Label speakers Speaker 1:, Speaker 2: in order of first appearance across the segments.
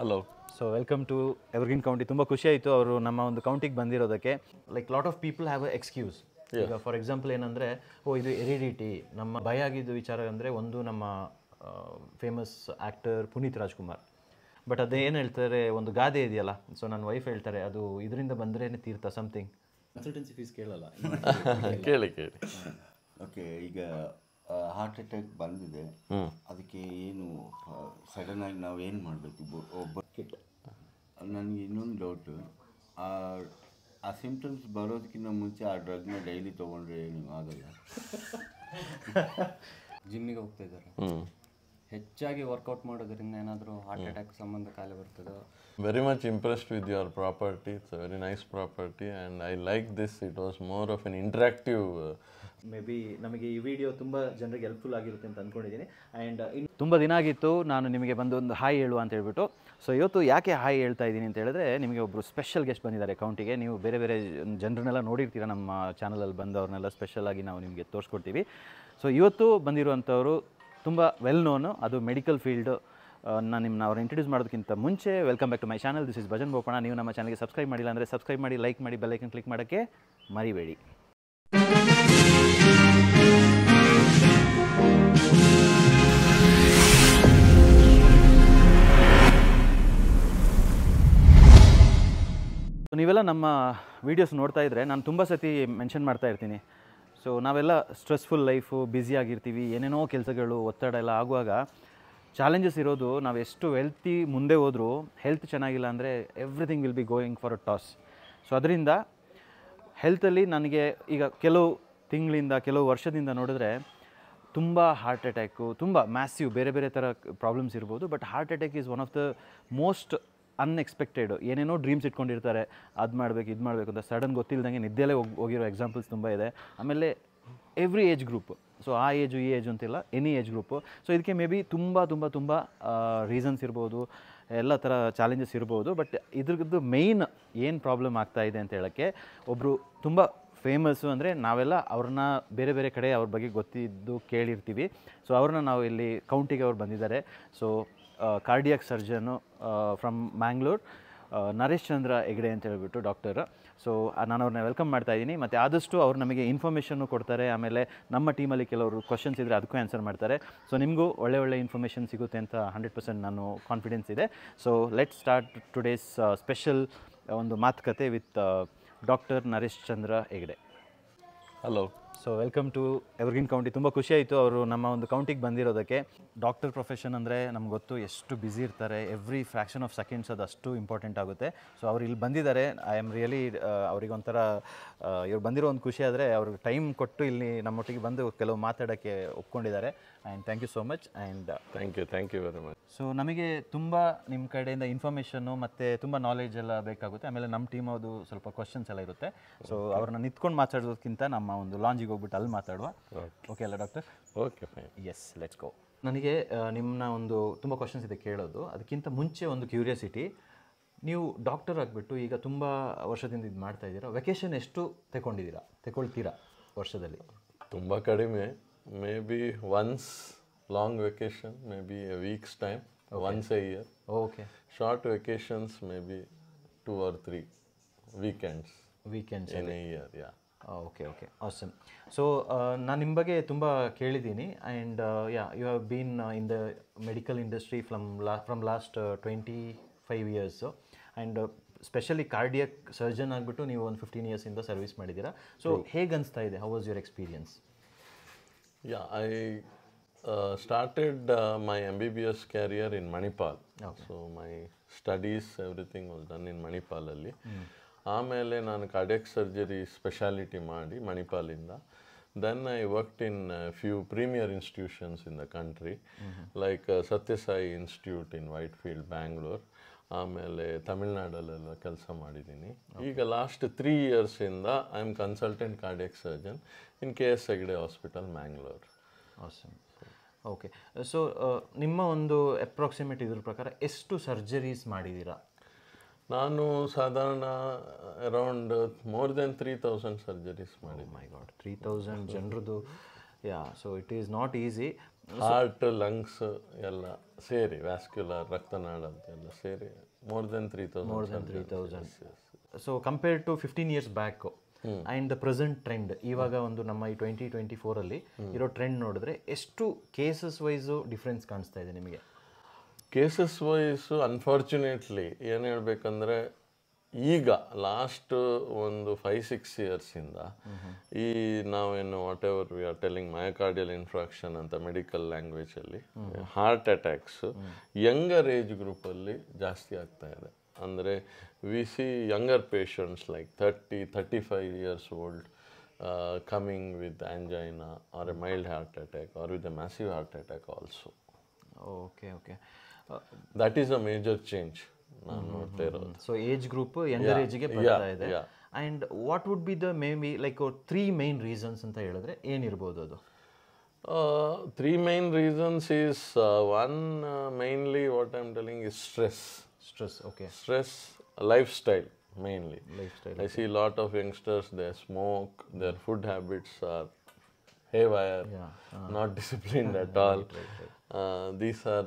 Speaker 1: Hello so welcome to Evergreen County ತುಂಬ ಆಯಿತು ಅವರು ನಮ್ಮ ಒಂದು ಕೌಂಟಿಗೆ ಬಂದಿರೋದಕ್ಕೆ like lot of people have a excuse ಈಗ ಫಾರ್ ಎಕ್ಸಾಂಪಲ್ ಏನಂದರೆ ಓ ಇದು ಎರಿಡಿಟಿ ನಮ್ಮ ಭಯ ಆಗಿದ್ದು ವಿಚಾರ ಅಂದರೆ ಒಂದು ನಮ್ಮ famous actor Puneeth Rajkumar but ಅದೇ ಏನು ಹೇಳ್ತಾರೆ ಒಂದು ಗಾದೆ ಇದೆಯಲ್ಲ ಸೊ ನನ್ನ ವೈಫ್ ಹೇಳ್ತಾರೆ ಅದು ಇದರಿಂದ ಬಂದರೆ ತೀರ್ಥ ಸಮಥಿಂಗ್
Speaker 2: ಕನ್ಸಲ್ಟೆನ್ಸಿ ಫೀಸ್ ಕೇಳಲ್ಲ ಕೇಳಿ ಕೇಳಿ ಓಕೆ ಈಗ ಹಾರ್ಟ್ ಅಟ್ಯಾಕ್ ಬಂದಿದೆ ಅದಕ್ಕೆ ಏನು ಸಡನ್ ಆಗಿ ನಾವು ಏನು ಮಾಡಬೇಕು ಒಬ್ಬ ನನಗೆ ಇನ್ನೊಂದು ಡೌಟು ಆ ಸಿಂಪ್ಟಮ್ಸ್ ಬರೋದಕ್ಕಿಂತ ಮುಂಚೆ ಆ ಡ್ರಗ್ನ ಡೈಲಿ ತೊಗೊಂಡ್ರೆ ಏನು ಆಗಲ್ಲ ಜಿಮ್ಮಿಗೆ ಹೋಗ್ತಾ ಇದ್ದಾರೆ ಹೆಚ್ಚಾಗಿ ವರ್ಕೌಟ್ ಮಾಡೋದ್ರಿಂದ ಏನಾದರೂ ಹಾರ್ಟ್ ಅಟ್ಯಾಕ್
Speaker 1: ಸಂಬಂಧ ಕಾಯಿಲೆ ಬರ್ತದೆ
Speaker 3: very much impressed with your property it's very nice property and I
Speaker 1: like this it was more of an interactive maybe ನಮಗೆ ಈ ವಿಡಿಯೋ ತುಂಬ ಜನರಿಗೆ ಹೆಲ್ಪ್ಫುಲ್ ಆಗಿರುತ್ತೆ ಅಂತ ಅಂದ್ಕೊಂಡಿದ್ದೀನಿ ಆ್ಯಂಡ್ uh, ಇನ್ನು ತುಂಬ ದಿನ ಆಗಿತ್ತು ನಾನು ನಿಮಗೆ ಬಂದು ಒಂದು ಹಾಯ್ ಹೇಳುವ ಅಂತ ಹೇಳ್ಬಿಟ್ಟು ಸೊ ಇವತ್ತು ಯಾಕೆ ಹಾಯ್ ಹೇಳ್ತಾ ಇದ್ದೀನಿ ಅಂತ ಹೇಳಿದ್ರೆ ನಿಮಗೆ ಒಬ್ಬರು ಸ್ಪೆಷಲ್ ಗೆಸ್ಟ್ ಬಂದಿದ್ದಾರೆ ಕೌಂಟಿಗೆ ನೀವು ಬೇರೆ ಬೇರೆ ಜನರನ್ನೆಲ್ಲ ನೋಡಿರ್ತೀರ ನಮ್ಮ ಚಾನಲಲ್ಲಿ ಬಂದವ್ರನ್ನೆಲ್ಲ ಆಗಿ ನಾವು ನಿಮಗೆ ತೋರಿಸ್ಕೊಡ್ತೀವಿ ಸೊ ಇವತ್ತು ಬಂದಿರುವಂಥವರು ತುಂಬ ವೆಲ್ ನೋನು ಅದು ಮೆಡಿಕಲ್ ಫೀಲ್ಡು ನಾನು ನಿಮ್ಮನ್ನ ಅವ್ರು ಇಂಟ್ರೊಡ್ಯೂಸ್ ಮಾಡೋದಕ್ಕಿಂತ ಮುಂಚೆ welcome back to my channel this is Bhajan Bopanna ನೀವು ನಮ್ಮ ಚಾನಲ್ಗೆ ಸಬ್ಸ್ಕ್ರೈಬ್ ಮಾಡಿಲ್ಲ ಅಂದರೆ ಸಬ್ಸ್ಕ್ರೈಬ್ ಮಾಡಿ ಲೈಕ್ ಮಾಡಿ ಬೆಲ್ಲೈಕನ್ ಕ್ಲಿಕ್ ಮಾಡೋಕ್ಕೆ ಮರಿಬೇಡಿ ನೀವೆಲ್ಲ ನಮ್ಮ ವೀಡಿಯೋಸ್ ನೋಡ್ತಾ ಇದ್ದರೆ ನಾನು ತುಂಬ ಸತಿ ಮೆನ್ಷನ್ ಮಾಡ್ತಾ ಇರ್ತೀನಿ ಸೊ ನಾವೆಲ್ಲ ಸ್ಟ್ರೆಸ್ಫುಲ್ ಲೈಫು ಆಗಿರ್ತೀವಿ ಏನೇನೋ ಕೆಲಸಗಳು ಒತ್ತಡ ಎಲ್ಲ ಆಗುವಾಗ ಚಾಲೆಂಜಸ್ ಇರೋದು ನಾವು ಎಷ್ಟು ಹೆಲ್ತಿ ಮುಂದೆ ಹೋದರೂ ಹೆಲ್ತ್ ಚೆನ್ನಾಗಿಲ್ಲ ಅಂದರೆ everything will be going for a toss so ಅದರಿಂದ ಹೆಲ್ತಲ್ಲಿ ನನಗೆ ಈಗ ಕೆಲವು ತಿಂಗಳಿಂದ ಕೆಲವು ವರ್ಷದಿಂದ ನೋಡಿದ್ರೆ ತುಂಬ ಹಾರ್ಟ್ ಅಟ್ಯಾಕು ತುಂಬ ಮ್ಯಾಸಿವ್ ಬೇರೆ ಬೇರೆ ಥರ ಪ್ರಾಬ್ಲಮ್ಸ್ ಇರ್ಬೋದು but heart attack is one of the most unexpected ಏನೇನೋ ಡ್ರೀಮ್ಸ್ ಇಟ್ಕೊಂಡಿರ್ತಾರೆ ಅದು ಮಾಡಬೇಕು ಇದು ಮಾಡಬೇಕು ಅಂತ ಸಡನ್ ಗೊತ್ತಿಲ್ಲದಂಗೆ ನಿದ್ದೆಲೇ ಹೋಗಿರೋ ಎಕ್ಸಾಂಪಲ್ಸ್ ತುಂಬ ಇದೆ ಆಮೇಲೆ ಎವ್ರಿ ಏಜ್ ಗ್ರೂಪ್ ಸೊ ಆ ಏಜು ಈ ಏಜ್ ಅಂತಿಲ್ಲ ಎನಿ ಏಜ್ ಗ್ರೂಪು ಸೊ ಇದಕ್ಕೆ ಮೇ ಬಿ ತುಂಬ ತುಂಬ ತುಂಬ ರೀಸನ್ಸ್ ಇರ್ಬೋದು ಎಲ್ಲ ಥರ ಚಾಲೆಂಜಸ್ ಇರ್ಬೋದು ಬಟ್ ಇದ್ರದ್ದು ಮೇಯ್ನ್ ಏನು ಪ್ರಾಬ್ಲಮ್ ಆಗ್ತಾ ಇದೆ ಅಂತ ಹೇಳೋಕ್ಕೆ ಒಬ್ಬರು ತುಂಬ ಫೇಮಸ್ಸು ಅಂದರೆ ನಾವೆಲ್ಲ ಅವ್ರನ್ನ ಬೇರೆ ಬೇರೆ ಕಡೆ ಅವ್ರ ಬಗ್ಗೆ ಗೊತ್ತಿದ್ದು ಕೇಳಿರ್ತೀವಿ ಸೊ ಅವ್ರನ್ನ ನಾವು ಇಲ್ಲಿ ಕೌಂಟಿಗೆ ಅವ್ರು ಬಂದಿದ್ದಾರೆ so cardiac surgeon from Mangalore Naresh Chandra Hegde ಅಂತ ಹೇಳ್ಬಿಟ್ಟು ಡಾಕ್ಟರ್ ಸೊ ನಾನು ಅವ್ರನ್ನ ವೆಲ್ಕಮ್ ಮಾಡ್ತಾ ಇದ್ದೀನಿ ಮತ್ತು ಆದಷ್ಟು ಅವ್ರು ನಮಗೆ ಇನ್ಫಾರ್ಮೇಷನ್ನು ಕೊಡ್ತಾರೆ ಆಮೇಲೆ ನಮ್ಮ ಟೀಮಲ್ಲಿ ಕೆಲವರು ಕ್ವಶನ್ಸ್ ಇದ್ದರೆ ಅದಕ್ಕೂ ಆನ್ಸರ್ ಮಾಡ್ತಾರೆ ಸೊ ನಿಮಗೂ ಒಳ್ಳೆ ಒಳ್ಳೆ ಇನ್ಫಾರ್ಮೇಷನ್ ಸಿಗುತ್ತೆ ಅಂತ ಹಂಡ್ರೆಡ್ ಪರ್ಸೆಂಟ್ ನಾನು ಕಾನ್ಫಿಡೆನ್ಸ್ ಇದೆ so let start today's special ಒಂದು ಮಾತುಕತೆ with doctor Naresh Chandra Hegde hello so welcome to Evergreen County ತುಂಬ ಖುಷಿಯಾಯಿತು ಅವರು ನಮ್ಮ ಒಂದು ಕೌಂಟಿಗೆ ಬಂದಿರೋದಕ್ಕೆ ಡಾಕ್ಟರ್ ಪ್ರೊಫೆಷನ್ ಅಂದರೆ ನಮ್ಗೆ ಗೊತ್ತು ಎಷ್ಟು ಬ್ಯುಸಿ ಇರ್ತಾರೆ ಎವ್ರಿ ಫ್ರ್ಯಾಕ್ಷನ್ ಆಫ್ ಸೆಕೆಂಡ್ಸ್ ಅದು ಅಷ್ಟು ಇಂಪಾರ್ಟೆಂಟ್ ಆಗುತ್ತೆ ಸೊ ಅವ್ರು ಇಲ್ಲಿ ಬಂದಿದ್ದಾರೆ ಐ ಆಮ್ ರಿಯಲಿ ಅವರಿಗೊಂಥರ ಇವ್ರು ಬಂದಿರೋ ಒಂದು ಖುಷಿ ಆದರೆ ಅವ್ರಿಗೆ ಟೈಮ್ ಕೊಟ್ಟು ಇಲ್ಲಿ ನಮ್ಮೊಟ್ಟಿಗೆ ಬಂದು ಕೆಲವು ಮಾತಾಡೋಕ್ಕೆ ಒಪ್ಕೊಂಡಿದ್ದಾರೆ and thank you so much and thank you thank you very much so ನಮಗೆ ತುಂಬ ನಿಮ್ಮ ಕಡೆಯಿಂದ ಇನ್ಫಾರ್ಮೇಷನ್ನು ಮತ್ತು ತುಂಬ ನಾಲೆಜ್ ಎಲ್ಲ ಬೇಕಾಗುತ್ತೆ ಆಮೇಲೆ ನಮ್ಮ ಟೀಮ್ ಅದು ಸ್ವಲ್ಪ ಕ್ವಶನ್ಸ್ ಎಲ್ಲ ಇರುತ್ತೆ ಸೊ ಅವ್ರನ್ನ ನಿಂತ್ಕೊಂಡು ಮಾತಾಡೋದಕ್ಕಿಂತ ನಮ್ಮ ಒಂದು ಲಾಂಜ್ ಕಾಲೇಜಿಗೆ ಹೋಗ್ಬಿಟ್ಟು ಅಲ್ಲಿ ಮಾತಾಡುವ ಓಕೆ ಅಲ್ಲ doctor okay fine yes let's go ನನಗೆ ನಿಮ್ಮನ್ನ ಒಂದು ತುಂಬ ಕ್ವಶನ್ಸ್ ಇದೆ ಕೇಳೋದು ಅದಕ್ಕಿಂತ ಮುಂಚೆ ಒಂದು ಕ್ಯೂರಿಯಾಸಿಟಿ ನೀವು ಡಾಕ್ಟರ್ ಆಗಿಬಿಟ್ಟು ಈಗ ತುಂಬ ವರ್ಷದಿಂದ ಇದು ಮಾಡ್ತಾ ಇದ್ದೀರಾ ವೆಕೇಶನ್ ಎಷ್ಟು ತಗೊಂಡಿದ್ದೀರಾ ತಗೊಳ್ತೀರಾ ವರ್ಷದಲ್ಲಿ
Speaker 3: ತುಂಬ ಕಡಿಮೆ maybe once long vacation maybe a weeks time once a year okay short vacations maybe two or three weekends
Speaker 1: weekends
Speaker 2: in
Speaker 3: a year yeah okay okay
Speaker 1: awesome so ನಾನು ನಿಮ್ಮ ಬಗ್ಗೆ ತುಂಬ ಕೇಳಿದ್ದೀನಿ and yeah you have been in the medical industry from la from last twenty five years and specially cardiac surgeon ಆಗಿಬಿಟ್ಟು ನೀವು ಒಂದು fifteen ಇಯರ್ಸಿಂದ service ಮಾಡಿದ್ದೀರಾ ಸೊ ಹೇಗೆ ಅನಿಸ್ತಾ ಇದೆ how was your experience yeah I
Speaker 3: started my M B B S career in Manipal so my studies everything was done in ಮಣಿಪಾಲಲ್ಲಿ ಆಮೇಲೆ ನಾನು ಕಾರ್ಡಿಯಕ್ ಸರ್ಜರಿ ಸ್ಪೆಷಾಲಿಟಿ ಮಾಡಿ ಮಣಿಪಾಲಿಂದ then I worked in few premier institutions in the country like Sathya Sai institute in Whitefield Bangalore ಆಮೇಲೆ ತಮಿಳ್ನಾಡಲ್ಲೆಲ್ಲ ಕೆಲಸ ಮಾಡಿದ್ದೀನಿ ಈಗ ಲಾಸ್ಟ್ ತ್ರೀ ಇಯರ್ಸಿಂದ I am consultant cardiac surgeon in K S Hegde hospital Mangalore
Speaker 1: okay so ನಿಮ್ಮ ಒಂದು ಅಪ್ರಾಕ್ಸಿಮೇಟ್ ಇದ್ರ ಪ್ರಕಾರ ಎಷ್ಟು ಸರ್ಜರೀಸ್ ಮಾಡಿದ್ದೀರಾ ನಾನು ಸಾಧಾರಣ around more than
Speaker 3: three thousand surgeries ಮಾಡಿ ಮೈ ಗಾಡ್ ತ್ರೀ ತೌಸಂಡ್ ಜನರದು yeah so it is not easy heart lungs ಎಲ್ಲ ಸೇರಿ ವ್ಯಾಸ್ಕ್ಯುಲರ್ ರಕ್ತನಾಳ ಎಲ್ಲ
Speaker 1: ಸೇರಿ more than three thousand more than three thousand so compare to fifteen years back and the present trend ಇವಾಗ ಒಂದು ನಮ್ಮ ಈ ಟ್ವೆಂಟಿ ಟ್ವೆಂಟಿ ಫೋರಲ್ಲಿ ಇರೋ ಟ್ರೆಂಡ್ ನೋಡಿದ್ರೆ ಎಷ್ಟು ಕೇಸಸ್ ವೈಸು ಡಿಫ್ರೆನ್ಸ್ ಕಾಣಿಸ್ತಾ ಇದೆ ನಿಮಗೆ ಕೇಸಸ್ ವೈಸು
Speaker 3: ಅನ್ಫಾರ್ಚುನೇಟ್ಲಿ ಏನು ಹೇಳಬೇಕಂದ್ರೆ ಈಗ ಲಾಸ್ಟ್ ಒಂದು ಫೈವ್ ಸಿಕ್ಸ್ ಇಯರ್ಸಿಂದ ಈ ನಾವೇನು whatever we are telling myocardial infarction ಅಂತ ಮೆಡಿಕಲ್ ಲ್ಯಾಂಗ್ವೇಜಲ್ಲಿ ಹಾರ್ಟ್ ಅಟ್ಯಾಕ್ಸು ಯಂಗರ್ ಏಜ್ ಗ್ರೂಪಲ್ಲಿ ಜಾಸ್ತಿ ಆಗ್ತಾ ಇದೆ ಅಂದರೆ we see younger patients like thirty thirty five years old coming with angina or a mild heart attack or with a massive heart attack also okay okay that is a major
Speaker 1: change ನಾನು ನೋಡ್ತಾ ಇರೋದು so age group what ಏಜ್ಗೆ ಬರ್ತಾ ಇದೆ and what would be the May maybe like three main reasons ಅಂತ ಹೇಳಿದ್ರೆ ಏನಿರ್ಬೋದು ಅದು
Speaker 3: three main reasons is one mainly what I'm telling is stress stress okay stress lifestyle mainly. Lifestyle. I see a lot of youngsters, they smoke, their food habits are haywire, yeah, not disciplined at all. these are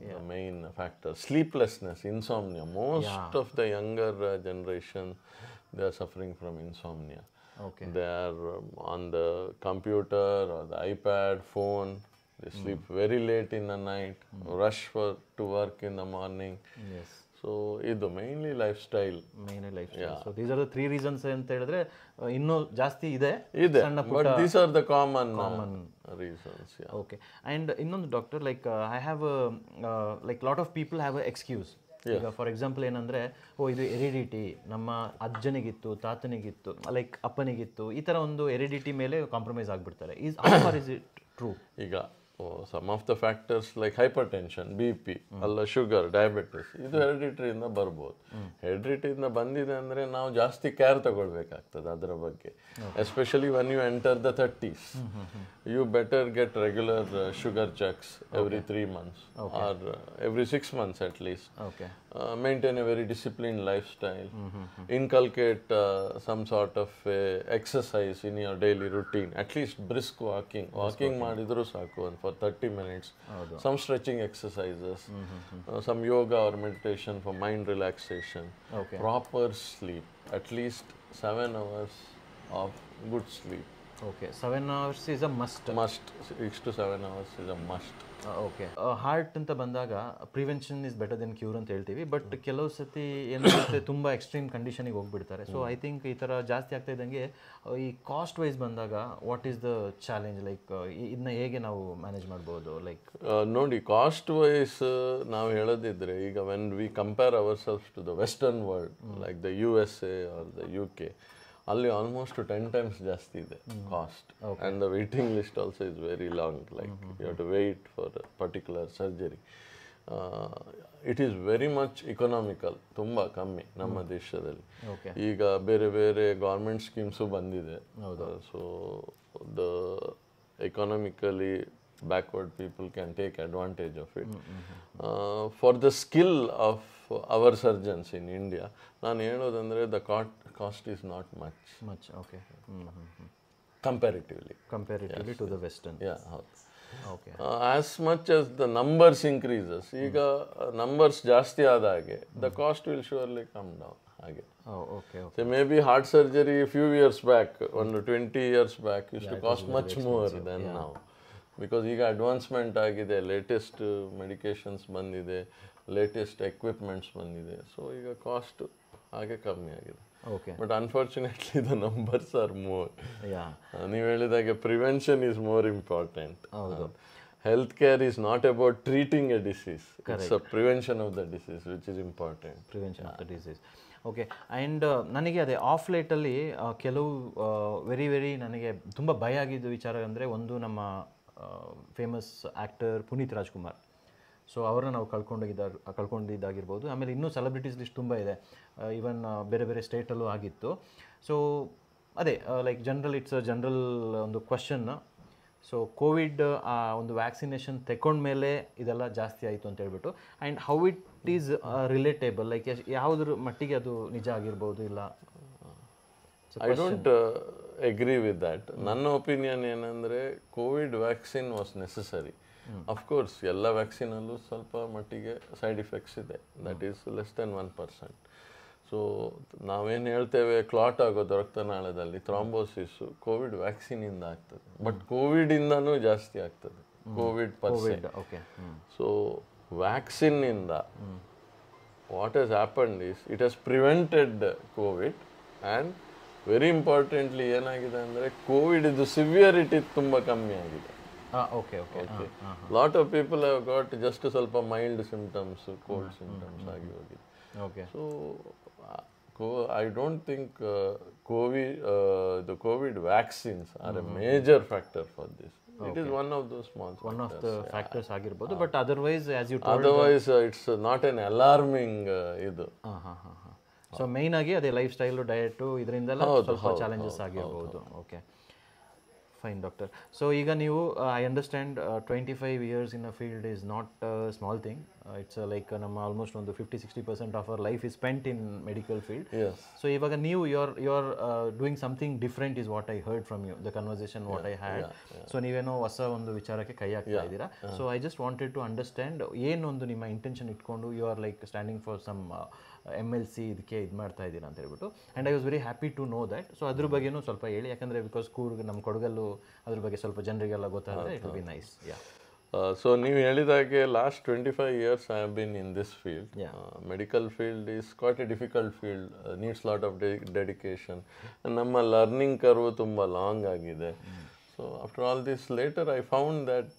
Speaker 3: the main factor. Sleeplessness, insomnia. Most of the younger uh, generation, they are suffering from insomnia. Okay. They are um, on the computer or the iPad, phone. They hmm. sleep mm. very late in the night, mm. rush for to work in the morning. Yes. So ಇದು mainly lifestyle mainly lifestyle
Speaker 1: so these are the three reasons ಅಂತ ಹೇಳಿದ್ರೆ ಇನ್ನೂ ಜಾಸ್ತಿ ಇದೆ ಇದೆ but these are the common common reasons okay and ಇನ್ನೊಂದು doctor like I have like lot of people have a excuse ಈಗ for example ಏನಂದ್ರೆ ಓ ಇದು ಎರಿಡಿಟಿ ನಮ್ಮ ಅಜ್ಜನಿಗಿತ್ತು ತಾತನಿಗಿತ್ತು ಲೈಕ್ ಅಪ್ಪನಿಗಿತ್ತು ಈ ಥರ ಒಂದು ಎರಿಡಿಟಿ ಮೇಲೆ ಕಾಂಪ್ರಮೈಸ್ ಆಗಿಬಿಡ್ತಾರೆ is or is it true
Speaker 3: ಈಗ some of the factors like hypertension B P ಅಲ್ಲ ಶುಗರ್ ಡಯಾಬಿಟಿಸ್ ಇದು ಹೆರಿಡಿಟ್ರಿಯಿಂದ hmm. ಬರ್ಬೋದು ಹೆರಿಡಿಟ್ರಿಯಿಂದ hmm. ಬಂದಿದೆ ಅಂದರೆ ನಾವು ಜಾಸ್ತಿ ಕೇರ್ ತಗೊಳ್ಬೇಕಾಗ್ತದೆ ಅದರ ಬಗ್ಗೆ especially when you enter the thirties you better get regular sugar checks every three months or every six months at least maintain a very discipline lifestyle inculcate some sort of exercise in your daily routine at least brisk walking walking ಮಾಡಿದರೂ ಸಾಕು ಒಂದು for 30 minutes, some stretching exercises, mm-hmm, mm-hmm. uh, some yoga or meditation for mind relaxation, okay. proper sleep, at least 7 hours
Speaker 1: of good sleep. Okay, 7 hours is a must. Must, 6 to 7 hours is a must. Okay heart ಅಂತ ಬಂದಾಗ prevention is better than cure ಅಂತ ಹೇಳ್ತೀವಿ but ಕೆಲವು ಸತಿ ಏನಾಗುತ್ತೆ ತುಂಬ extreme ಕಂಡೀಷನಿಗೆ ಹೋಗ್ಬಿಡ್ತಾರೆ so I think ಈ ಥರ ಜಾಸ್ತಿ ಆಗ್ತಾ ಇದ್ದಂಗೆ ಈ ಕಾಸ್ಟ್ ವೈಸ್ ಬಂದಾಗ what is the challenge like ಇದನ್ನ ಹೇಗೆ ನಾವು ಮ್ಯಾನೇಜ್ ಮಾಡ್ಬೋದು ಲೈಕ್
Speaker 3: ನೋಡಿ ಕಾಸ್ಟ್ ವೈಸ್ ನಾವು ಹೇಳೋದಿದ್ರೆ ಈಗ when we compare our self to the western world like the U S or the U K ಅಲ್ಲಿ ಆಲ್ಮೋಸ್ಟ್ ಟೆನ್ ಟೈಮ್ಸ್ ಜಾಸ್ತಿ ಇದೆ cost and the waiting list also is very long like you to wait for particular surgery it is very much economical ತುಂಬ ಕಮ್ಮಿ ನಮ್ಮ ದೇಶದಲ್ಲಿ ಈಗ ಬೇರೆ ಬೇರೆ ಗೌರ್ಮೆಂಟ್ ಸ್ಕೀಮ್ಸು ಬಂದಿದೆ so the economically backward people can take advantage of it for the skill of our surgeons in India ನಾನು ಹೇಳೋದಂದರೆ the cot cost is not much. Much, okay. Mm -hmm. Comparatively. Comparatively yes. to the much as the numbers increases ಈಗ numbers uh, ಜಾಸ್ತಿ ಆದ ಹಾಗೆ the cost will surely come down ಹಾಗೆ okay maybe heart surgery few years back ಒಂದು twenty years back is to cost much more than ನಾವು because ಈಗ advancement ಆಗಿದೆ latest medications uh, ಬಂದಿದೆ ಲೇಟೆಸ್ಟ್ ಎಕ್ವಿಪ್ಮೆಂಟ್ಸ್ ಬಂದಿದೆ ಸೊ ಈಗ cost ಹಾಗೆ ಕಮ್ಮಿ ಆಗಿದೆ okay but unfortunately the numbers are more ನೀವು ಹೇಳಿದಾಗೆ ಪ್ರಿವೆನ್ಷನ್ ಈಸ್ ಮೋರ್ ಇಂಪಾರ್ಟೆಂಟ್ ಹೌದು health care is not about treating a disease it's a prevention of the disease
Speaker 1: which is important prevention of the disease okay and ನನಗೆ ಅದೇ of ಲೈಟಲ್ಲಿ ಕೆಲವು very very ನನಗೆ ತುಂಬ ಭಯ ಆಗಿದ್ದ ವಿಚಾರ ಅಂದರೆ ಒಂದು ನಮ್ಮ famous actor Puneeth Rajkumar so ಅವರನ್ನ ನಾವು ಕಳ್ಕೊಂಡೋಗಿದ್ದ ಕಳ್ಕೊಂಡಿದ್ದಾಗಿರ್ಬೋದು ಆಮೇಲೆ ಇನ್ನೂ ಸೆಲೆಬ್ರಿಟೀಸ್ ಲಿಸ್ಟ್ ತುಂಬ ಇದೆ ಈವನ್ ಬೇರೆ ಬೇರೆ ಸ್ಟೇಟಲ್ಲೂ ಆಗಿತ್ತು ಸೊ ಅದೇ like general it's a general ಒಂದು ಕ್ವಶನ್ ಸೊ ಕೋವಿಡ್ ಆ ಒಂದು ವ್ಯಾಕ್ಸಿನೇಷನ್ ಮೇಲೆ ಇದೆಲ್ಲ ಜಾಸ್ತಿ ಆಯಿತು ಅಂತ ಹೇಳ್ಬಿಟ್ಟು and how it is relatable like ಯಾವುದ್ರ ಮಟ್ಟಿಗೆ ಅದು ನಿಜ ಆಗಿರ್ಬೋದು ಇಲ್ಲ I don't
Speaker 3: agree with that ನನ್ನ ಒಪಿನಿಯನ್ ಏನಂದರೆ Covid vaccine was necessary of course ಎಲ್ಲ ವ್ಯಾಕ್ಸಿನಲ್ಲೂ ಸ್ವಲ್ಪ ಮಟ್ಟಿಗೆ ಸೈಡ್ ಇಫೆಕ್ಟ್ಸ್ ಇದೆ that is less than one percent so ನಾವೇನು ಹೇಳ್ತೇವೆ ಕ್ಲಾಟ್ ಆಗೋದು ರಕ್ತನಾಳದಲ್ಲಿ ಥ್ರಾಂಬೋಸಿಸ್ ಕೋವಿಡ್ ವ್ಯಾಕ್ಸಿನಿಂದ ಆಗ್ತದೆ ಬಟ್ ಕೋವಿಡ್ ಕೋವಿಡಿಂದನೂ ಜಾಸ್ತಿ ಆಗ್ತದೆ
Speaker 1: ಕೋವಿಡ್ ಪರ್ಸೆಂಟ್ ಓಕೆ
Speaker 3: ಸೊ ವ್ಯಾಕ್ಸಿನ್ನಿಂದ what as happen is it has prevented Covid and very importantly ಏನಾಗಿದೆ ಅಂದರೆ ಇದು ಸಿವಿಯರಿಟಿ ತುಂಬ ಕಮ್ಮಿ ಆಗಿದೆ okay okay lot of people have got just ಸ್ವಲ್ಪ ಮೈಲ್ಡ್ ಸಿಂಪ್ಟಮ್ಸ್ ಕೋಲ್ಡ್ ಸಿಂಪ್ಟಮ್ಸ್ ಆಗಿ ಹೋಗಿದೆ ಓಕೆ ಸೊ ಕೋ I don't think Covid the Covid vaccines are a major factor for this it is
Speaker 1: one of the small one of the factors ಆಗಿರ್ಬೋದು but otherwise as you otherwise
Speaker 3: it's not an alarming ಇದು ಹಾಂ ಹಾಂ ಹಾಂ
Speaker 1: so main ಆಗಿ ಅದೇ life style diet ಇದರಿಂದೆಲ್ಲ ಸ್ವಲ್ಪ challenges ಆಗಿರ್ಬೋದು okay fine doctor so ಈಗ ನೀವು I understand twenty five years in a field is not small thing it's like ನಮ್ಮ ಆಲ್ಮೋಸ್ಟ್ ಒಂದು fifty sixty percent of our life is spent in medical field so ಇವಾಗ ನೀವು you're you're doing something different is what I heard from you the conversation what I had so ನೀವೇನೋ ಹೊಸ ಒಂದು ವಿಚಾರಕ್ಕೆ ಕೈ ಹಾಕ್ತಾ ಇದ್ದೀರಾ so I just wanted to understand ಏನೊಂದು ನಿಮ್ಮ ಇಂಟೆನ್ಷನ್ ಇಟ್ಕೊಂಡು you are like standing for some M L C ಇದಕ್ಕೆ ಇದು ಮಾಡ್ತಾ ಇದ್ದೀರಾ ಅಂತ ಹೇಳ್ಬಿಟ್ಟು and I was very happy to know that so ಅದ್ರ ಬಗ್ಗೆನೂ ಸ್ವಲ್ಪ ಹೇಳಿ ಯಾಕಂದರೆ ಬಿಕಾಸ್ ಕೂರ್ಗೆ ನಮ್ಮ ಕೊಡಗಲ್ಲು ಅದ್ರ ಬಗ್ಗೆ ಸ್ವಲ್ಪ ಜನರಿಗೆಲ್ಲ ಗೊತ್ತಾಗುತ್ತೆ it be nice
Speaker 2: yeah
Speaker 3: so ನೀವು ಹೇಳಿದಾಗೆ last twenty five years I have been in this field medical field is quite a difficult field needs lot of dedication ನಮ್ಮ ಲರ್ನಿಂಗ್ ಕರ್ವ್ ತುಂಬ ಲಾಂಗ್ ಆಗಿದೆ so after all this later I found that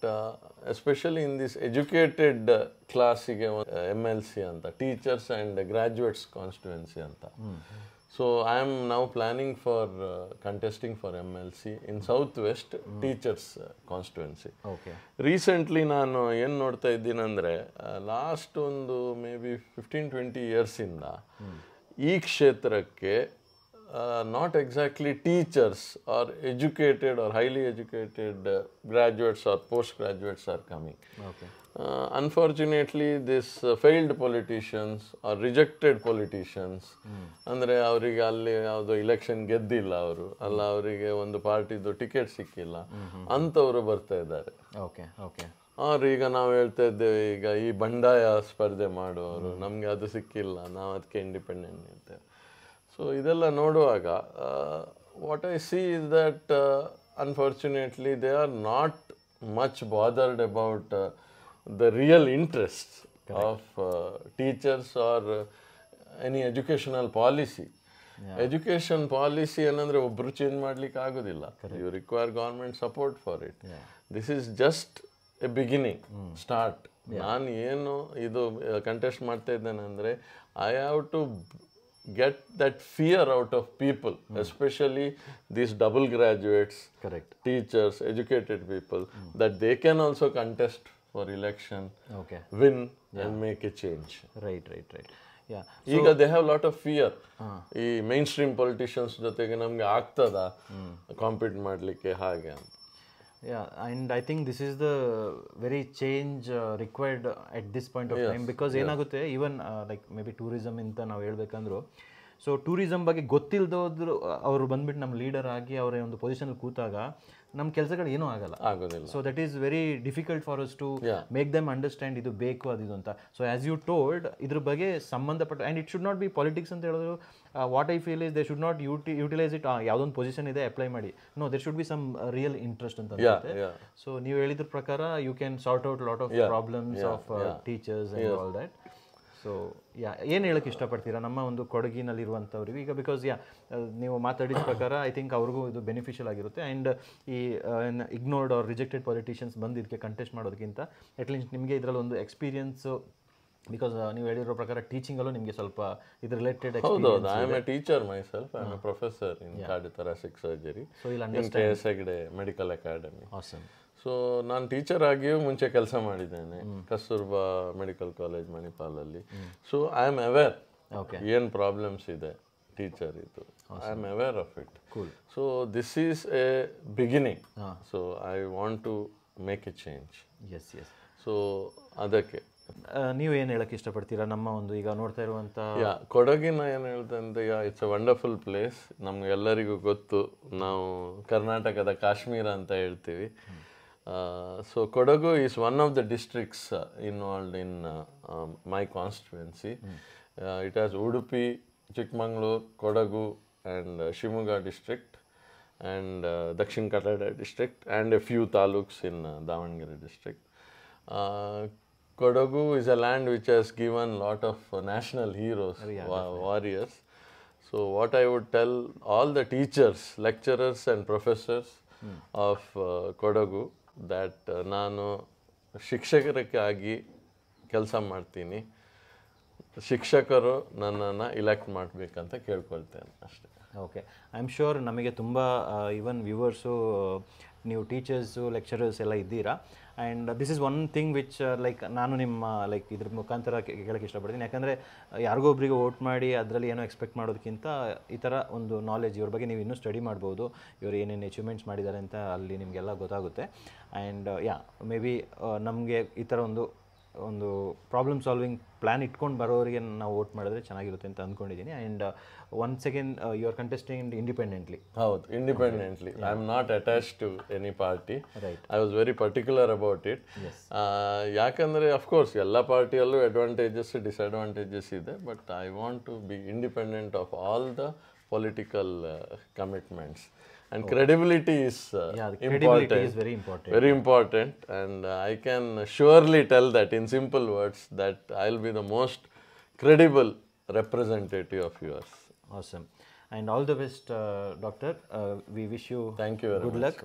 Speaker 3: especially in this educated ಕ್ಲಾಸಿಗೆ uh, M L C ಅಂತ teachers and graduates constituency ಅಂತ so I am ನಾವು planning for contesting for M L C in south west teachers constituency recently ನಾನು ಏನು ನೋಡ್ತಾ ಇದ್ದೀನಂದರೆ last ಒಂದು maybe fifteen twenty ಇಯರ್ಸಿಂದ ಈ ಕ್ಷೇತ್ರಕ್ಕೆ not exactly teachers or educated or highly educated uh, graduates or postgraduates are coming. Okay. Uh, unfortunately, these failed politicians or rejected politicians, andre ಅಂದರೆ ಅವರಿಗೆ ಅಲ್ಲಿ ಯಾವುದೋ ಎಲೆಕ್ಷನ್ ಗೆದ್ದಿಲ್ಲ ಅವರು ಅಲ್ಲ ಅವರಿಗೆ ಒಂದು ಪಾರ್ಟಿದು ಟಿಕೆಟ್ ಸಿಕ್ಕಿಲ್ಲ ಅಂಥವರು ಬರ್ತಾ ಇದ್ದಾರೆ
Speaker 1: ಓಕೆ ಓಕೆ
Speaker 3: ಅವ್ರು ಈಗ ನಾವು ಹೇಳ್ತಾ ಇದ್ದೇವೆ ಈಗ ಈ ಬಂಡಾಯ ಸ್ಪರ್ಧೆ ಮಾಡುವವರು ನಮಗೆ ಅದು ಸಿಕ್ಕಿಲ್ಲ ನಾವು ಅದಕ್ಕೆ ಇಂಡಿಪೆಂಡೆಂಟ್ ಇದ್ದೇವೆ ಸೊ ಇದೆಲ್ಲ ನೋಡುವಾಗ what I see is that unfortunately they are not much bothered about the real interest of teachers or any educational policy education policy ಏನಂದರೆ ಒಬ್ಬರು ಚೇಂಜ್ ಮಾಡಲಿಕ್ಕೆ ಆಗೋದಿಲ್ಲ you require government support for it this is just a beginning start ನಾನು ಏನು ಇದು contest uh, ಮಾಡ್ತಾ ಇದ್ದೇನೆ ಅಂದರೆ I have to get that fear out of people, mm. especially these double graduates, correct, teachers, educated people, mm. that they can also contest for election, okay, win yeah. and make a change. Right, right, right. ಈಗ they have lot of fear ಈ Mainstream stream politicians ಜೊತೆಗೆ ನಮ್ಗೆ ಆಗ್ತದ compete ಮಾಡಲಿಕ್ಕೆ ಹಾಗೆ ಅಂತ
Speaker 1: yeah and i think this is the very change uh, required at this point of yes. time because ಏನಾಗುತ್ತೆ even like maybe tourism ಇಂತ ನಾವು ಹೇಳ್ಬೇಕಂದ್ರು ಸೊ ಟೂರಿಸಮ್ ಬಗ್ಗೆ ಗೊತ್ತಿಲ್ಲದೋದ್ರು ಅವರು ಬಂದ್ಬಿಟ್ಟು ನಮ್ಮ ಲೀಡರ್ ಆಗಿ ಅವರ ಒಂದು ಪೊಸಿಷನ್ ಕೂತಾಗ ನಮ್ಮ ಕೆಲಸಗಳು ಏನೂ ಆಗಲ್ಲ ಆಗೋದಿಲ್ಲ so that is very difficult for us to make them understand ಇದು ಬೇಕು ಅದು ಇದು ಅಂತ ಸೊ ಆ್ಯಸ್ ಯು ಟೋಲ್ಡ್ ಇದ್ರ ಬಗ್ಗೆ ಸಂಬಂಧಪಟ್ಟ and it should not be politics ಅಂತ ಹೇಳಿದ್ರು what I feel is they should not ಯೂಟಿ ಯುಟಿಲೈಸ್ ಇಟ್ ಯಾವುದೊಂದು ಪೊಸಿಷನ್ ಇದೆ ಅಪ್ಲೈ ಮಾಡಿ no there should be some real interest ಅಂತ ಸೊ ನೀವು ಹೇಳಿದ್ರ ಪ್ರಕಾರ you can sort out lot of problems of teachers all that so yeah ಏನು ಹೇಳಕ್ಕೆ ಇಷ್ಟಪಡ್ತೀರಾ ನಮ್ಮ ಒಂದು ಕೊಡಗಿನಲ್ಲಿರುವಂಥವ್ರಿಗೆ ಈಗ ಬಿಕಾಸ್ ಯಾ ನೀವು ಮಾತಾಡಿದ ಪ್ರಕಾರ ಐ ಥಿಂಕ್ ಅವ್ರಿಗೂ ಇದು ಬೆನಿಫಿಷಿಯಲ್ ಆಗಿರುತ್ತೆ ಆ್ಯಂಡ್ ಈ ಇಗ್ನೋರ್ಡ್ ಆರ್ ರಿಜೆಕ್ಟೆಡ್ ಪೊಲಿಟಿಷಿಯನ್ಸ್ ಬಂದು ಇದಕ್ಕೆ ಕಂಟೆಸ್ಟ್ ಮಾಡೋದಕ್ಕಿಂತ ಅಟ್ಲೀಸ್ಟ್ ನಿಮಗೆ ಇದರಲ್ಲಿ ಒಂದು ಎಕ್ಸ್ಪೀರಿಯನ್ಸು ಬಿಕಾಸ್ uh, ನೀವು ಹೇಳಿರೋ ಪ್ರಕಾರ ಟೀಚಿಂಗಲ್ಲೂ ನಿಮಗೆ ಸ್ವಲ್ಪ ಇದು ರಿಲೇಟೆಡ್ ಹೌದು I am a
Speaker 3: teacher myself I am a professor in cardiothoracic surgery so ಇಲ್ಲಿ ಮೆಡಿಕಲ್ ಅಕಾಡೆಮಿ ಸೊ ನಾನು ಟೀಚರ್ ಆಗಿಯೂ ಮುಂಚೆ ಕೆಲಸ ಮಾಡಿದ್ದೇನೆ ಕಸ್ತೂರ್ಬಾ ಮೆಡಿಕಲ್ ಕಾಲೇಜ್ ಮಣಿಪಾಲಲ್ಲಿ ಸೊ ಐ ಆಮ್ ಅವೇರ್ ಏನು ಪ್ರಾಬ್ಲಮ್ಸ್ ಇದೆ ಟೀಚರ್ ಇದು I am aware of it so this is a beginning so I want to make a change yes yes so ಅದಕ್ಕೆ
Speaker 1: ನೀವು ಏನು ಹೇಳಕ್ಕೆ ಇಷ್ಟಪಡ್ತೀರಾ ನಮ್ಮ ಒಂದು ಈಗ ನೋಡ್ತಾ ಇರುವಂಥ ಯಾ
Speaker 3: ಕೊಡಗಿನ ಏನು ಹೇಳ್ತಂತ yeah it's a wonderful place ಎಲ್ಲರಿಗೂ ಗೊತ್ತು ನಾವು ಕರ್ನಾಟಕದ ಕಾಶ್ಮೀರ ಅಂತ ಹೇಳ್ತೀವಿ so Kodagu is one of the districts involved in my constituency it as Udupi Chikmagalur Kodagu and Shivamogga district and Dakshina Kannada district and a few taluks in Davanagere district Kodagu is a land which has given lot of national heroes, wa warriors. So what I would tell all the teachers, lecturers and professors hmm. of uh, Kodagu that uh, ನಾನು ಶಿಕ್ಷಕರಕ್ಕಾಗಿ ಕೆಲಸ ಮಾಡ್ತೀನಿ
Speaker 1: ಶಿಕ್ಷಕರು ನನ್ನನ್ನು elect ಮಾಡಬೇಕಂತ ಕೇಳ್ಕೊಳ್ತೇನೆ ಅಷ್ಟೇ okay I am sure ನಮಗೆ ತುಂಬ even viewers ನೀವು ಟೀಚರ್ಸು ಲೆಕ್ಚರರ್ಸ್ ಎಲ್ಲ ಇದ್ದೀರಾ and this is one thing which like ನಾನು ನಿಮ್ಮ ಲೈಕ್ uh, ಇದ್ರ ಮುಖಾಂತರ ಕೇಳೋಕ್ಕೆ ಇಷ್ಟಪಡ್ತೀನಿ ಯಾಕಂದರೆ uh, ಯಾರಿಗೋ ಒಬ್ಬರಿಗೆ ವೋಟ್ ಮಾಡಿ ಅದರಲ್ಲಿ ಏನೋ ಎಕ್ಸ್ಪೆಕ್ಟ್ ಮಾಡೋದಕ್ಕಿಂತ ಈ ಥರ ಒಂದು ನಾಲೆಜ್ ಇವ್ರ ಬಗ್ಗೆ ನೀವು ಇನ್ನೂ ಸ್ಟಡಿ ಮಾಡ್ಬೋದು ಇವರು ಏನೇನು ಅಚೀವ್ಮೆಂಟ್ಸ್ ಮಾಡಿದ್ದಾರೆ ಅಂತ ಅಲ್ಲಿ ನಿಮಗೆಲ್ಲ ಗೊತ್ತಾಗುತ್ತೆ ಆ್ಯಂಡ್ ಯಾ ಮೇ ಬಿ ನಮಗೆ ಈ ಥರ ಒಂದು ಒಂದು ಪ್ರಾಬ್ಲಮ್ ಸಾಲ್ವಿಂಗ್ ಪ್ಲ್ಯಾನ್ ಇಟ್ಕೊಂಡು ಬರೋರಿಗೆ ನಾವು ವೋಟ್ ಮಾಡಿದ್ರೆ ಚೆನ್ನಾಗಿರುತ್ತೆ ಅಂತ ಅಂದ್ಕೊಂಡಿದ್ದೀನಿ and one second you are contesting independently
Speaker 3: ಹೌದು independently I am not attach to any party right I was very particular about it ಯಾಕಂದರೆ ಅಫ್ಕೋರ್ಸ್ ಎಲ್ಲ ಪಾರ್ಟಿಯಲ್ಲೂ ಅಡ್ವಾಂಟೇಜಸ್ ಡಿಸ್ಅಡ್ವಾಂಟೇಜಸ್ ಇದೆ but I want to be independent of all the political commitments and oh. credibility is uh, yeah, credibility important, is very important very important and uh, i can surely tell that in simple words that i'll be the most credible representative of yours
Speaker 1: awesome and all the best uh, doctor uh, we wish you thank you good much. luck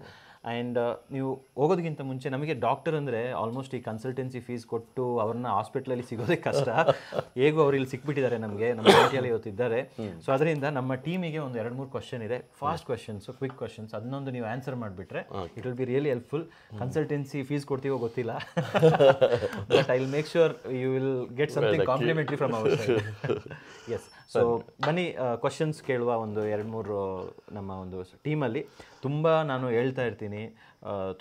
Speaker 1: and uh, ನೀವು ಹೋಗೋದಕ್ಕಿಂತ ಮುಂಚೆ ನಮಗೆ doctor ಅಂದರೆ almost ಈ consultancy fees ಕೊಟ್ಟು ಅವ್ರನ್ನ ಹಾಸ್ಪಿಟ್ಲಲ್ಲಿ ಸಿಗೋದೇ ಕಷ್ಟ ಹೇಗೂ ಅವ್ರು ಇಲ್ಲಿ ಸಿಕ್ಬಿಟ್ಟಿದ್ದಾರೆ ನಮಗೆ ನಮ್ಮ ಪಾರ್ಟಿಯಲ್ಲಿ ಇವತ್ತಿದ್ದಾರೆ ಸೊ ಅದರಿಂದ ನಮ್ಮ ಟೀಮಿಗೆ ಒಂದು ಎರಡು ಮೂರು ಕ್ವಶನ್ ಇದೆ ಫಾಸ್ಟ್ ಕ್ವಶನ್ಸ್ ಕ್ವಿಕ್ ಕ್ವಶನ್ಸ್ ಅದನ್ನೊಂದು ನೀವು ಆನ್ಸರ್ ಮಾಡಿಬಿಟ್ರೆ it will be really helpful consultancy fees ಕೊಡ್ತೀವೋ ಗೊತ್ತಿಲ್ಲ but I will make sure you will get something complimentary from our ಎಸ್ ಸೊ ಬನ್ನಿ ಕ್ವಶನ್ಸ್ ಕೇಳುವ ಒಂದು ಎರಡು ಮೂರು ನಮ್ಮ ಒಂದು ಟೀಮಲ್ಲಿ ತುಂಬ ನಾನು ಹೇಳ್ತಾ ಇರ್ತೀನಿ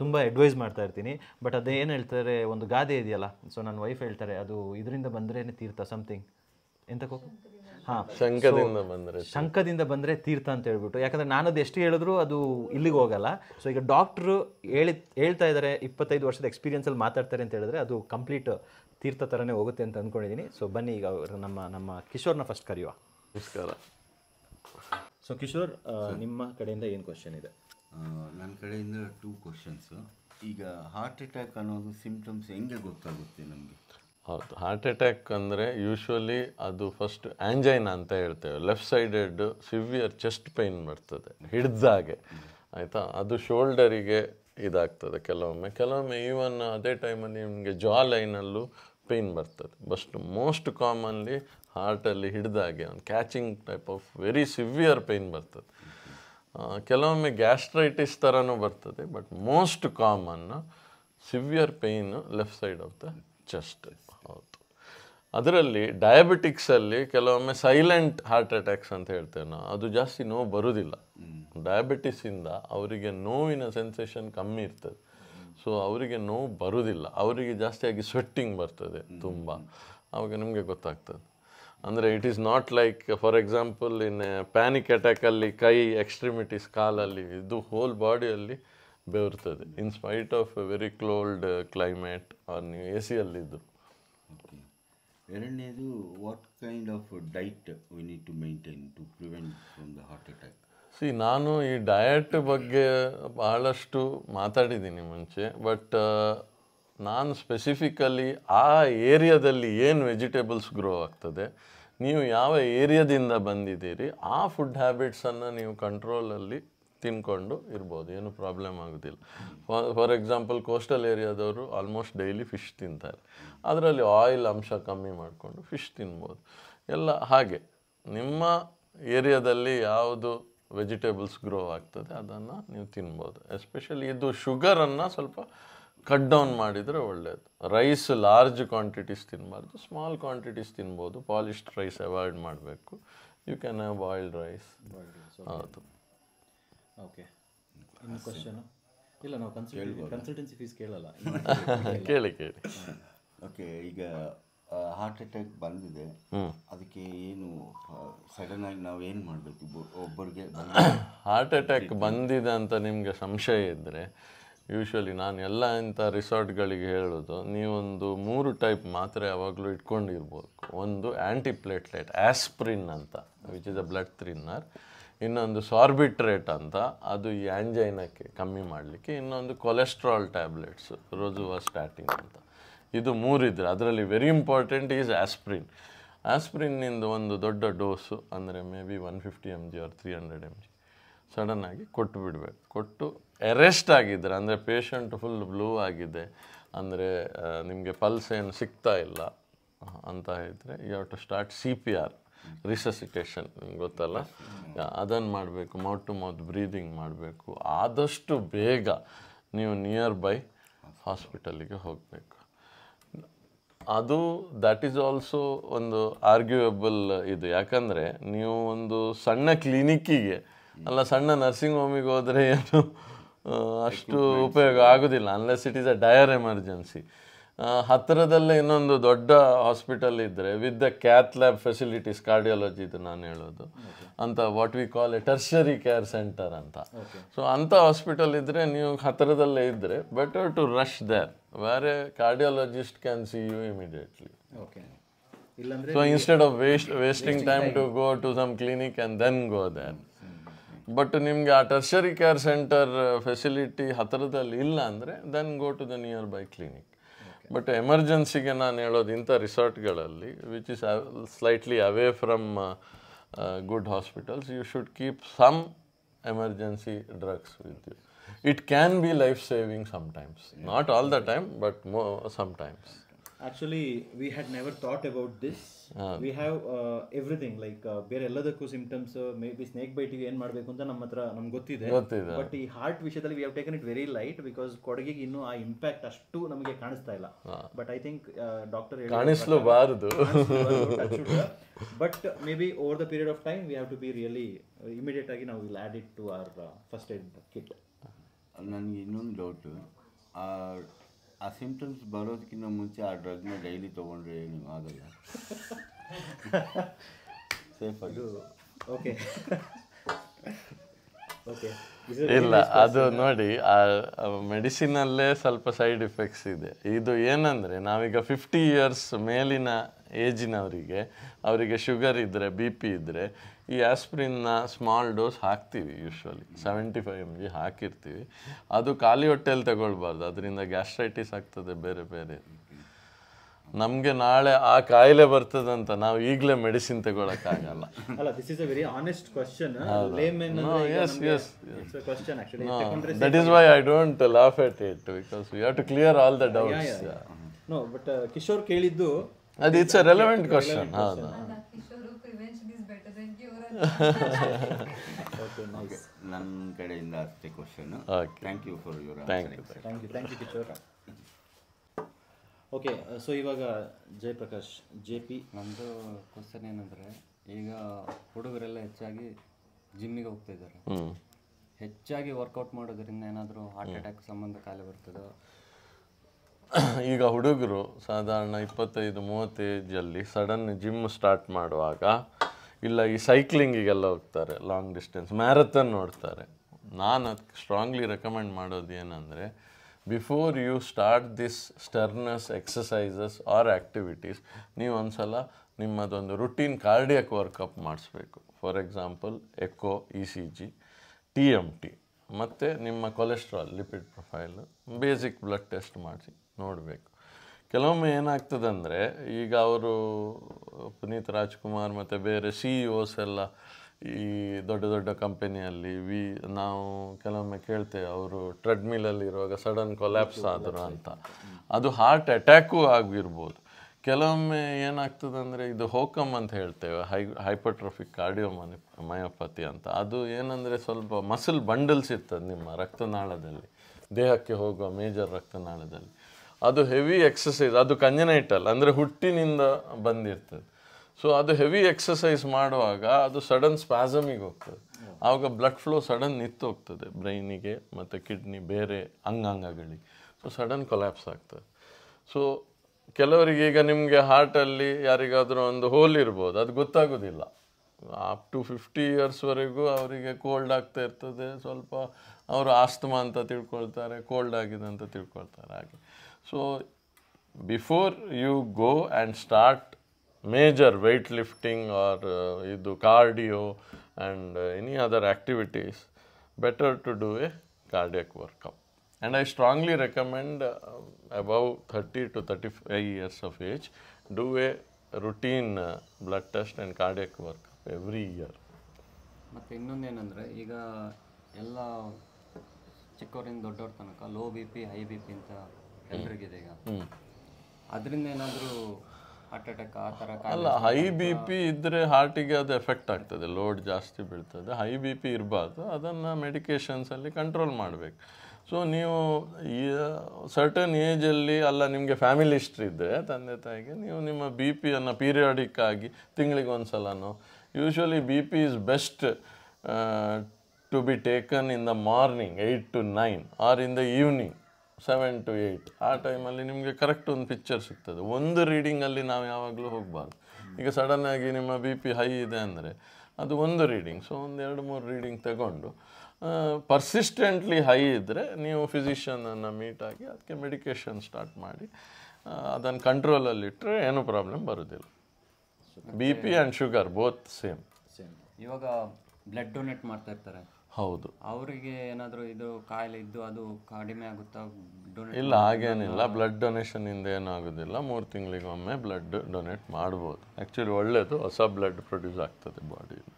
Speaker 1: ತುಂಬ ಅಡ್ವೈಸ್ ಮಾಡ್ತಾ ಇರ್ತೀನಿ ಬಟ್ ಏನು ಹೇಳ್ತಾರೆ ಒಂದು ಗಾದೆ ಇದೆಯಲ್ಲ ಸೊ ನನ್ನ ವೈಫ್ ಹೇಳ್ತಾರೆ ಅದು ಇದರಿಂದ ಬಂದ್ರೇ ತೀರ್ಥ ಸಮಥಿಂಗ್ ಎಂತ ಹಾಂ ಶಂಕದಿಂದ ಬಂದರೆ ಶಂಕದಿಂದ ಬಂದರೆ ತೀರ್ಥ ಅಂತ ಹೇಳ್ಬಿಟ್ಟು ಯಾಕಂದರೆ ನಾನದು ಎಷ್ಟು ಹೇಳಿದ್ರು ಅದು ಇಲ್ಲಿಗೆ ಹೋಗಲ್ಲ ಸೊ ಈಗ ಡಾಕ್ಟ್ರು ಹೇಳಿ ಹೇಳ್ತಾ ಇದ್ದಾರೆ ಇಪ್ಪತ್ತೈದು ವರ್ಷದ ಎಕ್ಸ್ಪೀರಿಯನ್ಸಲ್ಲಿ ಮಾತಾಡ್ತಾರೆ ಅಂತ ಹೇಳಿದ್ರೆ ಅದು ಕಂಪ್ಲೀಟ್ ತೀರ್ಥ ಥರನೇ ಹೋಗುತ್ತೆ ಅಂತ ಅಂದ್ಕೊಂಡಿದ್ದೀನಿ ಸೊ ಬನ್ನಿ ಈಗ ನಮ್ಮ ನಮ್ಮ ಕಿಶೋರ್ನ ಫಸ್ಟ್ ಕರೆಯುವ ನಮಸ್ಕಾರ
Speaker 2: ಸೊ ಕಿಶೋರ್ ನಿಮ್ಮ ಕಡೆಯಿಂದ ಏನು ಕ್ವಶನ್ ಇದೆ ನನ್ನ ಕಡೆಯಿಂದ ಟೂ ಕ್ವಶನ್ಸು ಈಗ ಹಾರ್ಟ್ ಅಟ್ಯಾಕ್ ಅನ್ನೋದು ಸಿಂಪ್ಟಮ್ಸ್ ಹೆಂಗೆ ಗೊತ್ತಾಗುತ್ತೆ ನಮಗೆ
Speaker 3: ಹೌದು ಹಾರ್ಟ್ ಅಟ್ಯಾಕ್ ಅಂದರೆ ಯೂಶ್ವಲಿ ಅದು ಫಸ್ಟ್ ಆಂಜೈನ್ ಅಂತ ಹೇಳ್ತೇವೆ left sided severe chest pain ಬರ್ತದೆ ಹಿಡ್ದಾಗೆ ಆಯಿತಾ ಅದು ಶೋಲ್ಡರಿಗೆ ಇದಾಗ್ತದೆ ಕೆಲವೊಮ್ಮೆ ಕೆಲವೊಮ್ಮೆ ಈವನ್ ಅದೇ ಟೈಮಲ್ಲಿ ನಿಮಗೆ ಜಾ ಲೈನಲ್ಲೂ ಪೇಯ್ನ್ ಬರ್ತದೆ ಬಸ್ಟ್ ಮೋಸ್ಟ್ ಕಾಮನ್ಲಿ ಹಾರ್ಟಲ್ಲಿ ಹಿಡಿದಾಗೆ ಒಂದು catching type of very severe pain ಬರ್ತದೆ ಕೆಲವೊಮ್ಮೆ ಗ್ಯಾಸ್ಟ್ರೈಟಿಸ್ ಥರನೂ ಬರ್ತದೆ but most common severe pain left side of the chest ಹೌದು ಅದರಲ್ಲಿ ಡಯಾಬಿಟಿಕ್ಸಲ್ಲಿ ಕೆಲವೊಮ್ಮೆ ಸೈಲೆಂಟ್ ಹಾರ್ಟ್ ಅಟ್ಯಾಕ್ಸ್ ಅಂತ ಹೇಳ್ತೇವೆ ನಾವು ಅದು ಜಾಸ್ತಿ ನೋವು ಬರುವುದಿಲ್ಲ ಡಯಾಬಿಟಿಸಿಂದ ಅವರಿಗೆ ನೋವಿನ ಸೆನ್ಸೇಷನ್ ಕಮ್ಮಿ ಇರ್ತದೆ ಸೊ ಅವರಿಗೆ ನೋವು ಬರುವುದಿಲ್ಲ ಅವರಿಗೆ ಜಾಸ್ತಿಯಾಗಿ ಸ್ವೆಟ್ಟಿಂಗ್ ಬರ್ತದೆ ತುಂಬ ಆವಾಗ ನಿಮಗೆ ಗೊತ್ತಾಗ್ತದೆ ಅಂದರೆ it is not like for example in panic ಅಟ್ಯಾಕಲ್ಲಿ ಕೈ ಎಕ್ಸ್ಟ್ರಿಮಿಟೀಸ್ ಕಾಲಲ್ಲಿ ಇದು ಹೋಲ್ ಬಾಡಿಯಲ್ಲಿ ಬೆವರ್ತದೆ in spite of very cold climate or ನೀವು ಎ ಸಿಯಲ್ಲಿದ್ದರು
Speaker 2: ಎರಡನೇದು what kind of diet we need to maintain to prevent from the heart attack
Speaker 3: see ನಾನು ಈ ಡಯಟ್ ಬಗ್ಗೆ ಬಹಳಷ್ಟು ಮಾತಾಡಿದ್ದೀನಿ ಮುಂಚೆ ಬಟ್ ನಾನು ಸ್ಪೆಸಿಫಿಕಲಿ ಆ ಏರಿಯಾದಲ್ಲಿ ಏನು ವೆಜಿಟೇಬಲ್ಸ್ ಗ್ರೋ ಆಗ್ತದೆ ನೀವು ಯಾವ ಏರಿಯಾದಿಂದ ಬಂದಿದ್ದೀರಿ ಆ ಫುಡ್ ಹ್ಯಾಬಿಟ್ಸನ್ನು ನೀವು ಕಂಟ್ರೋಲಲ್ಲಿ ತಿನ್ಕೊಂಡು ಇರ್ಬೋದು ಏನು ಪ್ರಾಬ್ಲಮ್ ಆಗೋದಿಲ್ಲ ಫಾರ್ ಎಕ್ಸಾಂಪಲ್ ಕೋಸ್ಟಲ್ ಏರಿಯಾದವರು ಆಲ್ಮೋಸ್ಟ್ ಡೈಲಿ ಫಿಶ್ ತಿಂತಾರೆ ಅದರಲ್ಲಿ ಆಯಿಲ್ ಅಂಶ ಕಮ್ಮಿ ಮಾಡಿಕೊಂಡು ಫಿಶ್ ತಿನ್ಬೋದು ಎಲ್ಲ ಹಾಗೆ ನಿಮ್ಮ ಏರಿಯಾದಲ್ಲಿ ಯಾವುದು ವೆಜಿಟೇಬಲ್ಸ್ ಗ್ರೋ ಆಗ್ತದೆ ಅದನ್ನು ನೀವು ತಿನ್ಬೋದು ಎಸ್ಪೆಷಲಿ ಇದು ಶುಗರನ್ನು ಸ್ವಲ್ಪ ಕಟ್ ಡೌನ್ ಮಾಡಿದರೆ ಒಳ್ಳೆಯದು ರೈಸ್ ಲಾರ್ಜ್ ಕ್ವಾಂಟಿಟೀಸ್ ತಿನ್ನಬಾರ್ದು ಸ್ಮಾಲ್ ಕ್ವಾಂಟಿಟೀಸ್ ತಿನ್ಬೋದು ಪಾಲಿಶ್ಡ್ ರೈಸ್ ಅವಾಯ್ಡ್ ಮಾಡಬೇಕು you can have boiled rice ಹೌದು
Speaker 1: ಓಕೆ ಇಲ್ಲ ನಾವು ಕನ್ಸಲ್ಟೆನ್ಸಿ ಫೀಸ್ ಕೇಳಲ್ಲ ಕೇಳಿ ಕೇಳಿ
Speaker 2: ಓಕೆ ಈಗ ಹಾರ್ಟ್ ಅಟ್ಯಾಕ್ ಬಂದಿದೆ ಅದಕ್ಕೆ ಏನು ಸಡನ್ ಆಗಿ ನಾವು ಏನು ಮಾಡಬೇಕು ಒಬ್ಬರಿಗೆ ಹಾರ್ಟ್
Speaker 3: ಅಟ್ಯಾಕ್ ಬಂದಿದೆ ಅಂತ ನಿಮಗೆ ಸಂಶಯ ಇದ್ದರೆ ಯೂಶ್ವಲಿ ನಾನು ಎಲ್ಲ ಇಂಥ ರಿಸಾರ್ಟ್ಗಳಿಗೆ ಹೇಳೋದು ನೀವೊಂದು ಮೂರು ಟೈಪ್ ಮಾತ್ರೆ ಯಾವಾಗಲೂ ಇಟ್ಕೊಂಡಿರ್ಬೋದು ಒಂದು ಆ್ಯಂಟಿಪ್ಲೇಟ್ಲೆಟ್ ಆಸ್ಪ್ರಿನ್ ಅಂತ which is a blood thinner ಇನ್ನೊಂದು ಸಾರ್ಬಿಟ್ರೇಟ್ ಅಂತ ಅದು ಈ ಆ್ಯಂಜೈನಕ್ಕೆ ಕಮ್ಮಿ ಮಾಡಲಿಕ್ಕೆ ಇನ್ನೊಂದು ಕೊಲೆಸ್ಟ್ರಾಲ್ ಟ್ಯಾಬ್ಲೆಟ್ಸು ರೋಜುವ ಸ್ಟಾರ್ಟಿಂಗ್ ಅಂತ ಇದು ಮೂರಿದ್ರೆ ಅದರಲ್ಲಿ ವೆರಿ ಇಂಪಾರ್ಟೆಂಟ್ ಈಸ್ ಆಸ್ಪ್ರಿನ್ ಆಸ್ಪ್ರಿನ್ನಿಂದ ಒಂದು ದೊಡ್ಡ ಡೋಸು ಅಂದರೆ maybe one fifty M G or three hundred M G ಸಡನ್ನಾಗಿ ಕೊಟ್ಟು ಬಿಡಬೇಕು ಕೊಟ್ಟು ಅರೆಸ್ಟ್ ಆಗಿದ್ದರೆ ಅಂದರೆ ಪೇಷಂಟ್ ಫುಲ್ ಬ್ಲೂ ಆಗಿದೆ ಅಂದರೆ ನಿಮಗೆ ಪಲ್ಸ್ ಏನು ಸಿಗ್ತಾ ಇಲ್ಲ ಅಂತ ಹೇಳಿದರೆ you have to start C P R resuscitation ನಿಮ್ಗೆ ಗೊತ್ತಲ್ಲ ಅದನ್ನು ಮಾಡಬೇಕು ಮೌತ್ ಟು ಮೌತ್ ಬ್ರೀದಿಂಗ್ ಮಾಡಬೇಕು ಆದಷ್ಟು ಬೇಗ ನೀವು ನಿಯರ್ ಬೈ ಹಾಸ್ಪಿಟಲಿಗೆ ಹೋಗಬೇಕು ಅದು ದಟ್ ಈಸ್ ಆಲ್ಸೋ ಒಂದು ಆರ್ಗ್ಯುಯಬಲ್ ಇದು ಯಾಕಂದರೆ ನೀವು ಒಂದು ಸಣ್ಣ ಕ್ಲಿನಿಕ್ಕಿಗೆ ಅಲ್ಲ ಸಣ್ಣ ನರ್ಸಿಂಗ್ ಹೋಮಿಗೆ ಹೋದರೆ ಏನು ಅಷ್ಟು ಉಪಯೋಗ ಆಗೋದಿಲ್ಲ unless it is a dire emergency ಹತ್ತಿರದಲ್ಲೇ ಇನ್ನೊಂದು ದೊಡ್ಡ ಹಾಸ್ಪಿಟಲ್ ಇದ್ದರೆ with the cath lab facilities ಕಾರ್ಡಿಯಾಲಜಿದು ನಾನು ಹೇಳೋದು ಅಂತ what we call a tertiary care centre ಅಂತ ಸೊ ಅಂಥ ಹಾಸ್ಪಿಟಲ್ ಇದ್ದರೆ ನೀವು ಹತ್ತಿರದಲ್ಲೇ ಇದ್ದರೆ better to rush there where cardiologist can see you immediately
Speaker 1: so instead of waste wasting time to
Speaker 3: go to some clinic and then go then but ನಿಮಗೆ ಆ tertiary care centre facility ಹತ್ತಿರದಲ್ಲಿ ಇಲ್ಲ ಅಂದರೆ then go to the nearby clinic but ಎಮರ್ಜೆನ್ಸಿಗೆ ನಾನು ಹೇಳೋದು ಇಂಥ ರಿಸಾರ್ಟ್ಗಳಲ್ಲಿ which is slightly away from good hospitals you should keep some emergency drugs with you it can be life saving sometimes not all the time but ಮೋ times
Speaker 1: actually we had never thought about this we have everything like ಬೇರೆ ಎಲ್ಲದಕ್ಕೂ symptoms maybe snake ಬೈಟಿಗೆ ಏನು ಮಾಡಬೇಕು ಅಂತ ನಮ್ಮ ಹತ್ರ ನಮ್ಗೆ ಗೊತ್ತಿದೆ ಬಟ್ ಈ ಹಾರ್ಟ್ ವಿಷಯದಲ್ಲಿ we have taken it very light because ಕೊಡಗಿಗೆ ಇನ್ನೂ ಆ ಇಂಪ್ಯಾಕ್ಟ್ ಅಷ್ಟು ನಮಗೆ ಕಾಣಿಸ್ತಾ ಇಲ್ಲ ಬಟ್ ಐ ಥಿಂಕ್ ಡಾಕ್ಟರ್ ಕಾಣಿಸ್ಲಬಾರದು but maybe over the period of time we have to be really immediate ಆಗಿ ನಾವು will add it to our
Speaker 2: first aid kit ನನಗೆ ಇನ್ನೊಂದು ಡೌಟ್ ಆ ಸಿಂಪ್ಟಮ್ಸ್ ಬರೋದಕ್ಕಿಂತ ಮುಂಚೆ ಆ ಡ್ರಗ್ನ ಡೈಲಿ ತೊಗೊಂಡ್ರೆ ನೀವು ಆಗಲ್ಲ ಸೇಫ್ ಅದು ಓಕೆ
Speaker 1: ಇಲ್ಲ ಅದು
Speaker 3: ನೋಡಿ ಆ ಮೆಡಿಸಿನಲ್ಲೇ ಸ್ವಲ್ಪ ಸೈಡ್ ಎಫೆಕ್ಟ್ಸ್ ಇದೆ ಇದು ಏನಂದರೆ ನಾವೀಗ ಫಿಫ್ಟಿ ಇಯರ್ಸ್ ಮೇಲಿನ ಏಜಿನವರಿಗೆ ಅವರಿಗೆ ಶುಗರ್ ಇದ್ದರೆ ಬಿ ಪಿ ಇದ್ದರೆ ಈ ಆಸ್ಪ್ರಿನ್ನ ಸ್ಮಾಲ್ ಡೋಸ್ ಹಾಕ್ತೀವಿ usually seventy five M G ಹಾಕಿರ್ತೀವಿ ಅದು ಖಾಲಿ ಹೊಟ್ಟೆಯಲ್ಲಿ ತಗೊಳ್ಬಾರ್ದು ಅದರಿಂದ ಗ್ಯಾಸ್ಟ್ರೈಟಿಸ್ ಆಗ್ತದೆ ಬೇರೆ ಬೇರೆ ನಮಗೆ ನಾಳೆ ಆ ಕಾಯಿಲೆ ಬರ್ತದಂತ ನಾವು ಈಗಲೇ ಮೆಡಿಸಿನ್ ತಗೊಳಕ್ಕಾಗಲ್ಲ that is why I don't laugh at it because we have to clear all the
Speaker 1: doubts but Kishore ಕೇಳಿದ್ದು ಅದು ಇಟ್ಸ್ ಅ ರೆಲೆವೆಂಟ್ ಕ್ವಶನ್ ಹೌದಾ
Speaker 2: ಓಕೆ ನನ್ನ ಕಡೆಯಿಂದ ಅಷ್ಟೇ question thank you for your thank you thank you thank you
Speaker 1: okay so ಇವಾಗ Jayaprakash J P ನಮ್ಮದು question ಏನಂದರೆ ಈಗ ಹುಡುಗರೆಲ್ಲ ಹೆಚ್ಚಾಗಿ ಜಿಮ್ಮಿಗೆ ಹೋಗ್ತಾ ಇದ್ದಾರೆ ಹೆಚ್ಚಾಗಿ ವರ್ಕೌಟ್ ಮಾಡೋದ್ರಿಂದ ಏನಾದರೂ ಹಾರ್ಟ್ ಅಟ್ಯಾಕ್ ಸಂಬಂಧ ಕಾಲು ಬರ್ತದೋ
Speaker 3: ಈಗ ಹುಡುಗರು ಸಾಧಾರಣ ಇಪ್ಪತ್ತೈದು ಮೂವತ್ತೇಜಲ್ಲಿ ಸಡನ್ ಜಿಮ್ ಸ್ಟಾರ್ಟ್ ಮಾಡುವಾಗ ಇಲ್ಲ ಈ ಸೈಕ್ಲಿಂಗಿಗೆಲ್ಲ ಹೋಗ್ತಾರೆ ಲಾಂಗ್ ಡಿಸ್ಟೆನ್ಸ್ ಮ್ಯಾರಥನ್ ನೋಡ್ತಾರೆ ನಾನು ಅದಕ್ಕೆ ಸ್ಟ್ರಾಂಗ್ಲಿ ರೆಕಮೆಂಡ್ ಮಾಡೋದು ಏನಂದರೆ before you start this strenuous exercises or activities ನೀವು ಒಂದು ಸಲ ನಿಮ್ಮದೊಂದು ರುಟೀನ್ ಕಾರ್ಡಿಯಕ್ ವರ್ಕಪ್ ಮಾಡಿಸ್ಬೇಕು for example echo E C G T M T ಮತ್ತು ನಿಮ್ಮ cholesterol lipid profile basic blood test ಮಾಡಿಸಿ ನೋಡಬೇಕು ಕೆಲವೊಮ್ಮೆ ಏನಾಗ್ತದೆ ಅಂದರೆ ಈಗ ಅವರು ಪುನೀತ್ ರಾಜ್ಕುಮಾರ್ ಮತ್ತು ಬೇರೆ ಸಿ ಇ ಓಸ್ ಎಲ್ಲ ಈ ದೊಡ್ಡ ದೊಡ್ಡ ಕಂಪನಿಯಲ್ಲಿ ವಿ ನಾವು ಕೆಲವೊಮ್ಮೆ ಕೇಳ್ತೇವೆ ಅವರು ಟ್ರೆಡ್ಮಿಲಲ್ಲಿ ಇರುವಾಗ ಸಡನ್ ಕೊಲ್ಯಾಪ್ಸ್ ಆದರು ಅಂತ ಅದು ಹಾರ್ಟ್ ಅಟ್ಯಾಕು ಆಗಿರ್ಬೋದು ಕೆಲವೊಮ್ಮೆ ಏನಾಗ್ತದೆ ಅಂದರೆ ಇದು ಹೋಕಮ್ ಅಂತ ಹೇಳ್ತೇವೆ ಹೈ ಹೈಪರ್ಟ್ರೋಫಿಕ್ ಕಾರ್ಡಿಯೋಮನಿ ಮಯೋಪತಿ ಅಂತ ಅದು ಏನಂದರೆ ಸ್ವಲ್ಪ ಮಸಲ್ ಬಂಡಲ್ಸ್ ಇರ್ತದೆ ನಿಮ್ಮ ರಕ್ತನಾಳದಲ್ಲಿ ದೇಹಕ್ಕೆ ಹೋಗುವ ಮೇಜರ್ ರಕ್ತನಾಳದಲ್ಲಿ ಅದು ಹೆವಿ ಎಕ್ಸಸೈಸ್ ಅದು ಕಂಜನೈಟಲ್ ಅಂದರೆ ಹುಟ್ಟಿನಿಂದ ಬಂದಿರ್ತದೆ ಸೊ ಅದು ಹೆವಿ ಎಕ್ಸಸೈಸ್ ಮಾಡುವಾಗ ಅದು ಸಡನ್ ಸ್ಪ್ಯಾಸಮಿಗೆ ಹೋಗ್ತದೆ ಆವಾಗ ಬ್ಲಡ್ ಫ್ಲೋ ಸಡನ್ ನಿತ್ತು ಹೋಗ್ತದೆ ಬ್ರೈನಿಗೆ ಮತ್ತು ಕಿಡ್ನಿ ಬೇರೆ ಅಂಗಾಂಗಗಳಿಗೆ ಸೊ ಸಡನ್ ಕೊಲ್ಯಾಪ್ಸ್ ಆಗ್ತದೆ ಸೊ ಕೆಲವರಿಗೆ ಈಗ ನಿಮಗೆ ಹಾರ್ಟಲ್ಲಿ ಯಾರಿಗಾದರೂ ಒಂದು ಹೋಲ್ ಇರ್ಬೋದು ಅದು ಗೊತ್ತಾಗೋದಿಲ್ಲ ಅಪ್ ಟು ಫಿಫ್ಟಿ ಇಯರ್ಸ್ವರೆಗೂ ಅವರಿಗೆ ಕೋಲ್ಡ್ ಆಗ್ತಾ ಇರ್ತದೆ ಸ್ವಲ್ಪ ಅವರು ಆಸ್ತಮಾ ಅಂತ ತಿಳ್ಕೊಳ್ತಾರೆ ಕೋಲ್ಡ್ ಆಗಿದೆ ಅಂತ ತಿಳ್ಕೊಳ್ತಾರೆ ಹಾಗೆ So, before you go and start major weightlifting or uh, do cardio and uh, any other activities, better to do a cardiac workup. And I strongly recommend uh, above 30 to 35 years of age, do a routine uh, blood test and cardiac workup every year.
Speaker 1: ಮತ್ತು ಇನ್ನೊಂದೇನೆಂದರೆ ಈಗ ಎಲ್ಲ ಅದರಿಂದ ಏನಾದರೂ heart attack ಆ ಥರ ಅಲ್ಲ high B P
Speaker 3: ಇದ್ದರೆ ಹಾರ್ಟಿಗೆ ಅದು ಎಫೆಕ್ಟ್ ಆಗ್ತದೆ ಲೋಡ್ ಜಾಸ್ತಿ ಬೀಳ್ತದೆ ಹೈ ಬಿ ಪಿ ಇರಬಾರ್ದು ಅದನ್ನು ಮೆಡಿಕೇಶನ್ಸಲ್ಲಿ ಕಂಟ್ರೋಲ್ ಮಾಡಬೇಕು ಸೊ ನೀವು ಈ ಸರ್ಟನ್ ಏಜಲ್ಲಿ ಅಲ್ಲ ನಿಮಗೆ ಫ್ಯಾಮಿಲಿ ಹಿಸ್ಟ್ರಿ ಇದ್ದರೆ ತಂದೆ ತಾಯಿಗೆ ನೀವು ನಿಮ್ಮ ಬಿ ಪಿಯನ್ನು ಪೀರಿಯಾಡಿಕ್ ಆಗಿ ತಿಂಗಳಿಗೆ ಒಂದು ಸಲನೋ usually B P is best to be taken in the morning eight to nine or in the evening seven to eight ಆ ಟೈಮಲ್ಲಿ ನಿಮಗೆ ಕರೆಕ್ಟ್ ಒಂದು ಪಿಕ್ಚರ್ ಸಿಗ್ತದೆ ಒಂದು ರೀಡಿಂಗಲ್ಲಿ ನಾವು ಯಾವಾಗಲೂ ಹೋಗಬಾರ್ದು ಈಗ ಸಡನ್ನಾಗಿ ನಿಮ್ಮ ಬಿ ಪಿ ಹೈ ಇದೆ ಅಂದರೆ ಅದು ಒಂದು ರೀಡಿಂಗ್ ಸೊ ಒಂದು ಎರಡು ಮೂರು ರೀಡಿಂಗ್ ತಗೊಂಡು ಪರ್ಸಿಸ್ಟೆಂಟ್ಲಿ ಹೈ ಇದ್ದರೆ ನೀವು ಫಿಸಿಷಿಯನನ್ನು ಮೀಟಾಗಿ ಅದಕ್ಕೆ ಮೆಡಿಕೇಷನ್ ಸ್ಟಾರ್ಟ್ ಮಾಡಿ ಅದನ್ನು ಕಂಟ್ರೋಲಲ್ಲಿಟ್ಟರೆ ಏನೂ ಪ್ರಾಬ್ಲಮ್ ಬರೋದಿಲ್ಲ B P and sugar both same
Speaker 1: same ಇವಾಗ ಬ್ಲಡ್ ಡೊನೇಟ್ ಮಾಡ್ತಾ ಇರ್ತಾರೆ ಹೌದು ಅವರಿಗೆ ಏನಾದರೂ ಇದು ಕಾಯಿಲೆ ಇದ್ದು ಅದು ಕಡಿಮೆ ಆಗುತ್ತಾ ಡೊನೇಟ್ ಇಲ್ಲ ಹಾಗೇನಿಲ್ಲ ಬ್ಲಡ್
Speaker 3: ಡೊನೇಷನ್ ಇಂದ ಏನಾಗೋದಿಲ್ಲ ಮೂರು ತಿಂಗಳಿಗೊಮ್ಮೆ ಬ್ಲಡ್ ಡೊನೇಟ್ ಮಾಡ್ಬೋದು ಆ್ಯಕ್ಚುಲಿ ಒಳ್ಳೆಯದು ಹೊಸ ಬ್ಲಡ್ ಪ್ರೊಡ್ಯೂಸ್ ಆಗ್ತದೆ ಬಾಡಿಯಲ್ಲಿ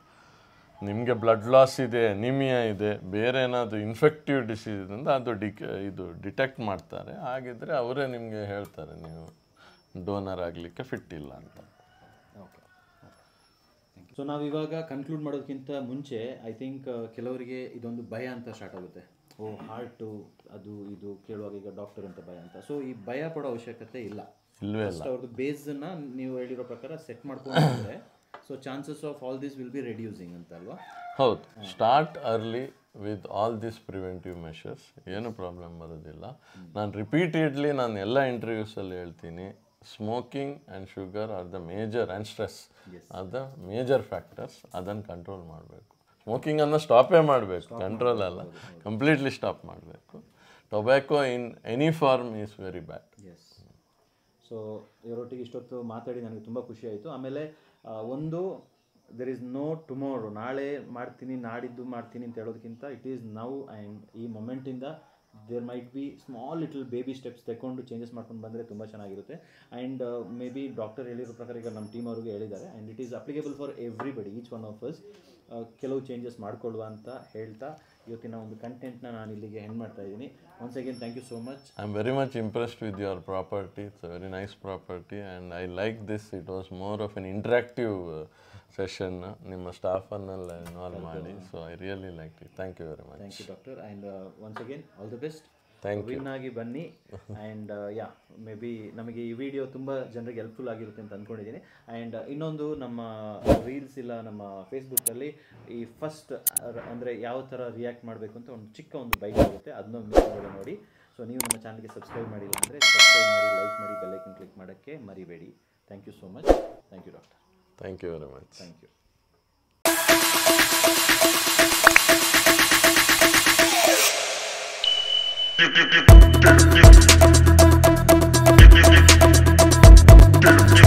Speaker 3: ನಿಮಗೆ ಬ್ಲಡ್ ಲಾಸ್ ಇದೆ ಅನಿಮಿಯಾ ಇದೆ ಬೇರೆ ಏನಾದರೂ ಇನ್ಫೆಕ್ಟಿವ್ ಡಿಸೀಸ್ ಇದ್ರಿಂದ ಅದು ಡಿಕ್ ಇದು ಡಿಟೆಕ್ಟ್ ಮಾಡ್ತಾರೆ ಹಾಗಿದ್ದರೆ ಅವರೇ ನಿಮಗೆ ಹೇಳ್ತಾರೆ ನೀವು ಡೋನರ್ ಆಗಲಿಕ್ಕೆ ಫಿಟ್ ಇಲ್ಲ ಅಂತ
Speaker 1: ಸೊ ನಾವು ಇವಾಗ ಕನ್ಕ್ಲೂಡ್ ಮಾಡೋದಕ್ಕಿಂತ ಮುಂಚೆ ಐ ಥಿಂಕ್ uh, ಕೆಲವರಿಗೆ ಇದೊಂದು ಭಯ ಅಂತ ಸ್ಟಾರ್ಟ್ ಆಗುತ್ತೆ ಓ ಹಾರ್ಟು ಅದು ಇದು ಕೇಳುವಾಗ ಈಗ ಡಾಕ್ಟರ್ ಅಂತ ಭಯ ಅಂತ ಸೊ ಈ ಭಯ ಪಡೋ ಅವಶ್ಯಕತೆ ಇಲ್ಲ ಅವ್ರದ್ದು ಬೇಸನ್ನ ನೀವು ಹೇಳಿರೋ ಪ್ರಕಾರ ಸೆಟ್ ಮಾಡ್ಕೊಂಡ್ರೆ so chances of all this will be reducing ಅಂತ ಅಲ್ವಾ
Speaker 3: ಹೌದು start early with all this preventive measures ಏನು ಪ್ರಾಬ್ಲಮ್ ಬರೋದಿಲ್ಲ ನಾನು ರಿಪೀಟೆಡ್ಲಿ ನಾನು ಎಲ್ಲ ಇಂಟರ್ವ್ಯೂಸಲ್ಲಿ ಹೇಳ್ತೀನಿ smoking and sugar are the major and stress are the major factors ಅದನ್ನು ಕಂಟ್ರೋಲ್ ಮಾಡಬೇಕು ಸ್ಮೋಕಿಂಗನ್ನು ಸ್ಟಾಪೇ ಮಾಡಬೇಕು ಕಂಟ್ರೋಲ್ ಅಲ್ಲ ಕಂಪ್ಲೀಟ್ಲಿ ಸ್ಟಾಪ್ ಮಾಡಬೇಕು tobacco in any form is very bad
Speaker 1: yes so ಇವರೊಟ್ಟಿಗೆ ಇಷ್ಟೊತ್ತು ಮಾತಾಡಿ ನನಗೆ ತುಂಬ ಖುಷಿ ಆಯಿತು ಆಮೇಲೆ ಒಂದು ದೆರ್ ಈಸ್ ನೋ ಟುಮಾರೋ ನಾಳೆ ಮಾಡ್ತೀನಿ ನಾಡಿದ್ದು ಮಾಡ್ತೀನಿ ಅಂತ ಹೇಳೋದಕ್ಕಿಂತ ಇಟ್ ಈಸ್ ನೌ ಆ್ಯಂಡ್ ಈ ಮೊಮೆಂಟಿಂದ there might be small little baby steps ತಗೊಂಡು ಚೇಂಜಸ್ ಮಾಡ್ಕೊಂಡು ಬಂದರೆ ತುಂಬ ಚೆನ್ನಾಗಿರುತ್ತೆ ಆ್ಯಂಡ್ ಮೇ ಬಿ ಡಾಕ್ಟರ್ ಹೇಳಿರೋ ಪ್ರಕಾರ ಈಗ ನಮ್ಮ ಟೀಮ್ ಅವ್ರಿಗೆ ಹೇಳಿದ್ದಾರೆ and it is applicable for everybody each one of us ಕೆಲವು ಚೇಂಜಸ್ ಮಾಡಿಕೊಳ್ಳುವ ಅಂತ ಹೇಳ್ತಾ ಇವತ್ತಿನ ಒಂದು ಕಂಟೆಂಟ್ನ ನಾನು ಇಲ್ಲಿಗೆ ಎಂಡ್ ಮಾಡ್ತಾ ಇದ್ದೀನಿ once again thank you so much
Speaker 3: I am very much impressed with your property it's very nice property and I like this it was more of an interactive session uh, ನಿಮ್ಮ ಸ್ಟಾಫನ್ನೆಲ್ಲ involve ಮಾಡಿ so I really like it thank you very much thank
Speaker 1: you doctor and once again all the best thank you ಆಗಿ ಬನ್ನಿ and yeah May maybe ನಮಗೆ ಈ video ತುಂಬ ಜನರಿಗೆ helpful ಆಗಿರುತ್ತೆ ಅಂತ ಅಂದ್ಕೊಂಡಿದ್ದೀನಿ ಆ್ಯಂಡ್ uh, ಇನ್ನೊಂದು ನಮ್ಮ ರೀಲ್ಸ್ ಇಲ್ಲ ನಮ್ಮ ಫೇಸ್ಬುಕ್ಕಲ್ಲಿ ಈ ಫಸ್ಟ್ uh, ಅಂದರೆ ಯಾವ ಥರ ರಿಯಾಕ್ಟ್ ಮಾಡಬೇಕು ಅಂತ ಒಂದು ಚಿಕ್ಕ ಒಂದು ಬೈಕ್ ಆಗುತ್ತೆ ಅದನ್ನೊಂದು ಮಿಸ್ ಮಾಡಿ ನೋಡಿ ಸೊ ನೀವು ನಮ್ಮ ಚಾನಲ್ಗೆ ಸಬ್ಸ್ಕ್ರೈಬ್ ಮಾಡಿಲ್ಲ ಅಂದರೆ ಸಬ್ಸ್ಕ್ರೈಬ್ ಮಾಡಿ ಲೈಕ್ ಮಾಡಿ ಬೆಲ್ಲೈಕನ್ ಕ್ಲಿಕ್ ಮಾಡೋಕ್ಕೆ ಮರಿಬೇಡಿ thank you so much thank you doctor
Speaker 3: Thank you very much. Thank you.